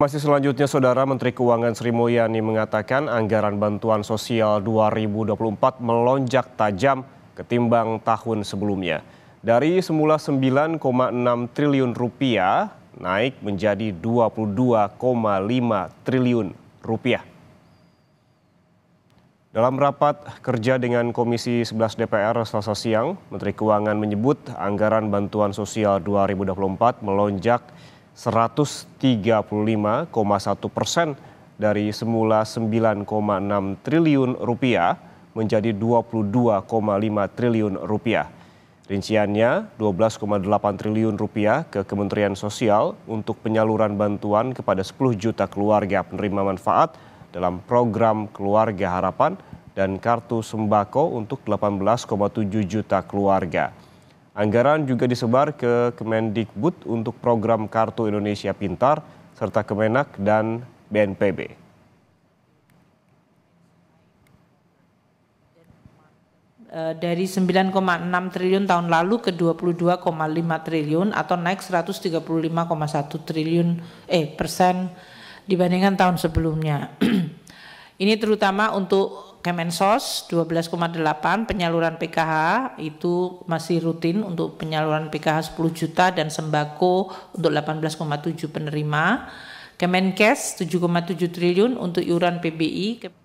Masih selanjutnya, Saudara Menteri Keuangan Sri Mulyani mengatakan anggaran bantuan sosial 2024 melonjak tajam ketimbang tahun sebelumnya. Dari semula 9,6 triliun rupiah naik menjadi 22,5 triliun rupiah. Dalam rapat kerja dengan Komisi 11 DPR selasa siang, Menteri Keuangan menyebut anggaran bantuan sosial 2024 melonjak 135,1 persen dari semula 9,6 triliun rupiah menjadi 22,5 triliun rupiah. Rinciannya 12,8 triliun rupiah ke Kementerian Sosial untuk penyaluran bantuan kepada 10 juta keluarga penerima manfaat dalam program Keluarga Harapan dan kartu sembako untuk 18,7 juta keluarga. Anggaran juga disebar ke Kemendikbud untuk program Kartu Indonesia Pintar serta Kemenak dan BNPB. Eh, dari 9,6 triliun tahun lalu ke 22,5 triliun atau naik 135,1 triliun eh persen dibandingkan tahun sebelumnya. Ini terutama untuk Kemensos 12,8 penyaluran PKH itu masih rutin untuk penyaluran PKH 10 juta dan sembako untuk 18,7 penerima. Kemenkes 7,7 triliun untuk iuran PBI.